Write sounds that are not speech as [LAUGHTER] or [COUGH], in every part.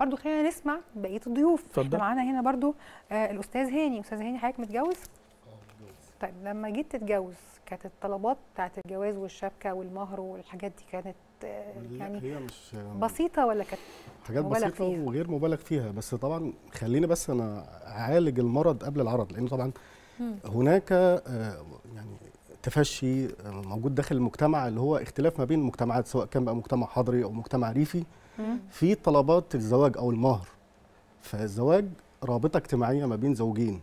برضو خلينا نسمع بقيه الضيوف اتفضل معانا هنا برضو آه الاستاذ هاني استاذ هاني حضرتك متجوز طيب لما جيت تتجوز كانت الطلبات بتاعت الجواز والشبكه والمهر والحاجات دي كانت آه، يعني هي مش آه، بسيطه ولا كانت حاجات بسيطه فيها. وغير مبالغ فيها بس طبعا خليني بس انا اعالج المرض قبل العرض لان طبعا هناك آه، يعني تفشي موجود داخل المجتمع اللي هو اختلاف ما بين المجتمعات سواء كان بقى مجتمع حضري او مجتمع ريفي في طلبات الزواج او المهر فالزواج رابطه اجتماعيه ما بين زوجين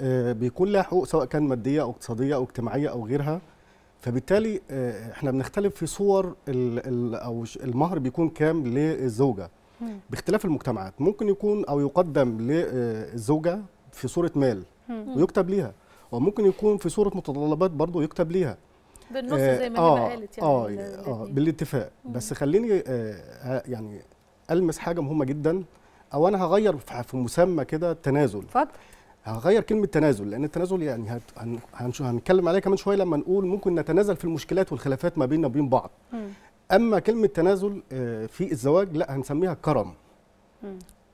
آه بيكون لها حقوق سواء كان ماديه او اقتصاديه او اجتماعيه او غيرها فبالتالي آه احنا بنختلف في صور الـ الـ او المهر بيكون كام للزوجه باختلاف المجتمعات ممكن يكون او يقدم للزوجه آه، في صوره مال ويكتب ليها وممكن يكون في صوره متطلبات برضه يكتب ليها بالنص آه، زي ما آه قالت يعني اه اه بالاتفاق بس خليني آه يعني المس حاجه مهمه جدا او انا هغير في مسمى كده تنازل اتفضل هغير كلمه تنازل لان التنازل يعني هت... هن... هنتكلم عليها كمان شويه لما نقول ممكن نتنازل في المشكلات والخلافات ما بيننا وبين بعض مم. اما كلمه تنازل آه، في الزواج لا هنسميها كرم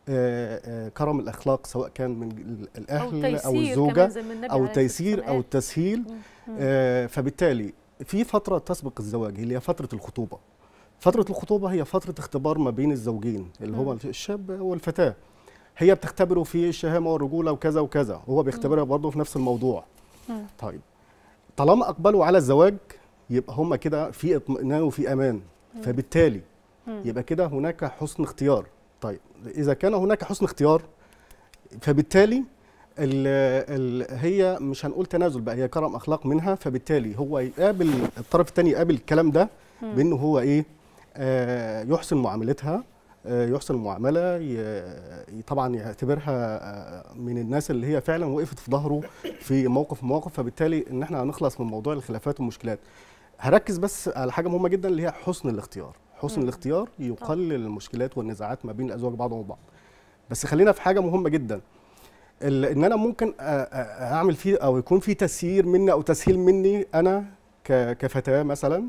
آه،, آه كرم الاخلاق سواء كان من الاهل او, أو الزوجه او تيسير او التسهيل فبالتالي في فترة تسبق الزواج اللي هي فترة الخطوبة فترة الخطوبة هي فترة اختبار ما بين الزوجين اللي هو الشاب والفتاة هي بتختبره في الشهامة والرجولة وكذا وكذا هو بيختبرها برضه في نفس الموضوع طيب طالما أقبلوا على الزواج يبقى هما كده في اطمئنان وفي أمان فبالتالي يبقى كده هناك حسن اختيار طيب إذا كان هناك حسن اختيار فبالتالي ال الـ هي مش هنقول تنازل بقى هي كرم اخلاق منها فبالتالي هو يقابل الطرف الثاني يقابل الكلام ده بانه هو ايه آه يحسن معاملتها آه يحسن المعامله طبعا يعتبرها آه من الناس اللي هي فعلا وقفت في ظهره في موقف مواقف فبالتالي ان احنا هنخلص من موضوع الخلافات والمشكلات هركز بس على حاجه مهمه جدا اللي هي حسن الاختيار حسن الاختيار يقلل المشكلات والنزاعات ما بين الازواج بعضهم البعض بس خلينا في حاجه مهمه جدا ان انا ممكن اعمل فيه او يكون في تسيير مني او تسهيل مني انا كفتاه مثلا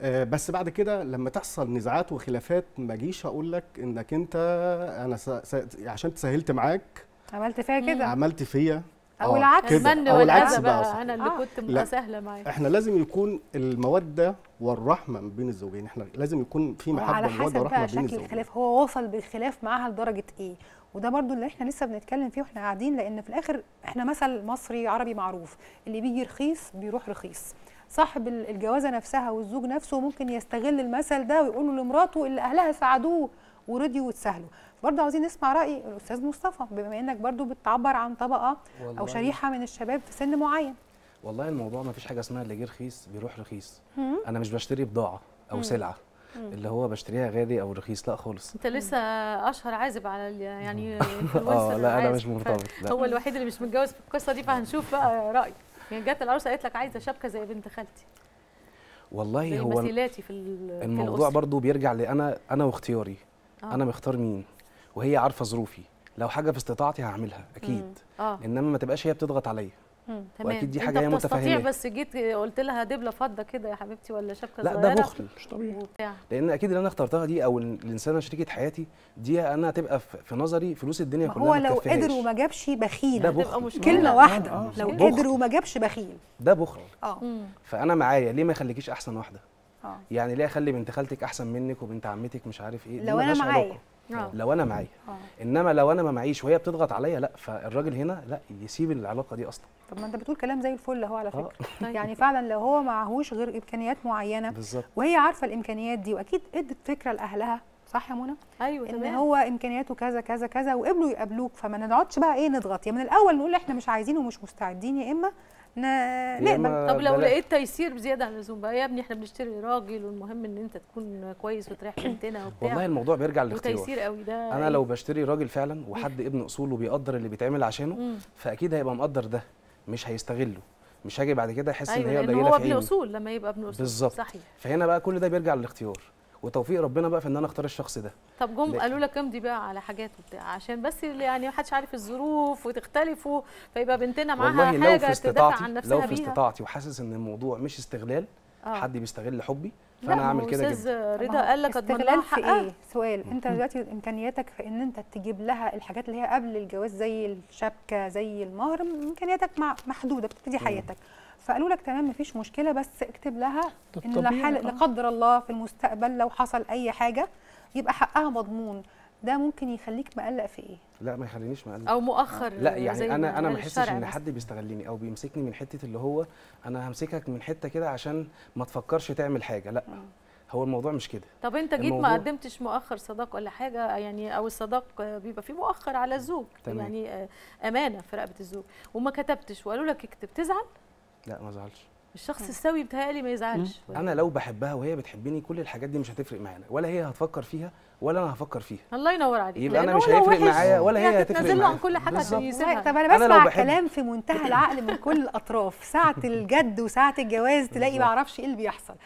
آه، بس بعد كده لما تحصل نزاعات وخلافات ما اجيش اقول لك انك انت انا عشان تسهلت معاك عملت فيها كده عملت فيا او آه، العكس المن والاذى بقى انا اللي آه. كنت متساهله معاك احنا لازم يكون الموده والرحمه ما بين الزوجين احنا لازم يكون في محبه وموده ورحمه بين الزوجين على حسب شكل الخلاف هو وصل بالخلاف معاها لدرجه ايه وده برضو اللي احنا لسه بنتكلم فيه واحنا قاعدين لان في الاخر احنا مثل مصري عربي معروف اللي بيجي رخيص بيروح رخيص صاحب الجوازه نفسها والزوج نفسه ممكن يستغل المثل ده ويقول له لمراته اللي اهلها ساعدوه ورضيوا وتسهلوا برضه عاوزين نسمع راي الاستاذ مصطفى بما انك برضه بتعبر عن طبقه او شريحه من الشباب في سن معين والله الموضوع ما فيش حاجه اسمها اللي جه رخيص بيروح رخيص انا مش بشتري بضاعه او سلعه اللي هو بشتريها غالي او رخيص لا خالص انت لسه اشهر عازب على يعني [LAUGHS] اه لا انا مش مرتبط هو الوحيد اللي مش متجوز في القصه دي فهنشوف بقى رايك يعني جت العروسه قالت لك عايزه شبكه زي بنت خالتي والله هو مسيلاتي في الموضوع برضو بيرجع لانا انا واختياري آه. انا مختار مين وهي عارفه ظروفي لو حاجه في استطاعتي هعملها اكيد آه. انما ما تبقاش هي بتضغط عليا تمام واكيد دي حاجه هي متفهمه بس جيت قلت لها دبله فضه كده يا حبيبتي ولا شبكه لا صغيره لا ده بخل مش طبيعي وبتاع. لان اكيد اللي انا اخترتها دي او الانسانه شريكه حياتي دي انا هتبقى في نظري فلوس الدنيا كلها هو لو قدر وما جابش بخيل ده بخل كلمه واحده آه، لو قدر وما جابش بخيل ده بخل اه فانا معايا ليه ما يخليكيش احسن واحده آه. يعني ليه اخلي بنت خالتك احسن منك وبنت عمتك مش عارف ايه لو انا معايا أوه. آه. لو انا معايا آه. انما لو انا ما معيش وهي بتضغط عليا لا فالراجل هنا لا يسيب العلاقه دي اصلا طب ما انت بتقول كلام زي الفل اهو على آه. فكره [LAUGHS] طيب. يعني فعلا لو هو معهوش غير امكانيات معينه بالزبط. وهي عارفه الامكانيات دي واكيد ادت فكره لاهلها صح يا منى ايوه ان تمام. هو امكانياته كذا كذا كذا وقبلوا يقابلوك فما نقعدش بقى ايه نضغط يا من الاول نقول احنا مش عايزين ومش مستعدين يا اما نقبل طب لو لقيت تيسير زياده عن اللزوم بقى يا ابني احنا بنشتري راجل والمهم ان انت تكون كويس وتريح بنتنا وبتاع والله الموضوع بيرجع للاختيار تيسير قوي ده انا لو بشتري راجل فعلا وحد ابن اصول وبيقدر اللي بيتعمل عشانه فاكيد هيبقى مقدر ده مش هيستغله مش هاجي بعد كده احس أيوة ان هي قليله في عيني هو ابن اصول لما يبقى ابن اصول بالظبط صحيح فهنا بقى كل ده بيرجع للاختيار وتوفيق ربنا بقى في ان انا اختار الشخص ده طب جم قالوا لك امضي بقى على حاجات وبتاع عشان بس يعني ما حدش عارف الظروف وتختلفوا فيبقى بنتنا معاها والله حاجه تدافع عن نفسها لو في استطاعتي وحاسس ان الموضوع مش استغلال آه. حد بيستغل حبي فانا اعمل كده استاذ رضا قال لك استغلال في ايه سؤال انت دلوقتي امكانياتك في ان انت تجيب لها الحاجات اللي هي قبل الجواز زي الشبكه زي المهر امكانياتك محدوده بتبتدي حياتك مم. فقالوا لك تمام مفيش مشكله بس اكتب لها ان لا قدر الله في المستقبل لو حصل اي حاجه يبقى حقها مضمون ده ممكن يخليك مقلق في ايه لا ما يخلينيش مقلق او مؤخر لا يعني انا انا ما احسش ان حد بيستغلني او بيمسكني من حته اللي هو انا همسكك من حته كده عشان ما تفكرش تعمل حاجه لا هو الموضوع مش كده طب انت جيت ما قدمتش مؤخر صداق ولا حاجه يعني او الصداق بيبقى فيه مؤخر على الزوج تمام. يعني آه، امانه في رقبه الزوج وما كتبتش وقالوا لك اكتب تزعل لا ما زعلش الشخص السوي بتهيألي ما يزعلش انا لو بحبها وهي بتحبني كل الحاجات دي مش هتفرق معانا ولا هي هتفكر فيها ولا انا هفكر فيها الله ينور عليك يبقى انا مش هيفرق معايا ولا هي يعني هتفرق معايا عن كل حاجه عشان يسيبها طب انا بسمع كلام في منتهى العقل من كل الاطراف ساعه الجد وساعه الجواز تلاقي ما اعرفش ايه اللي بيحصل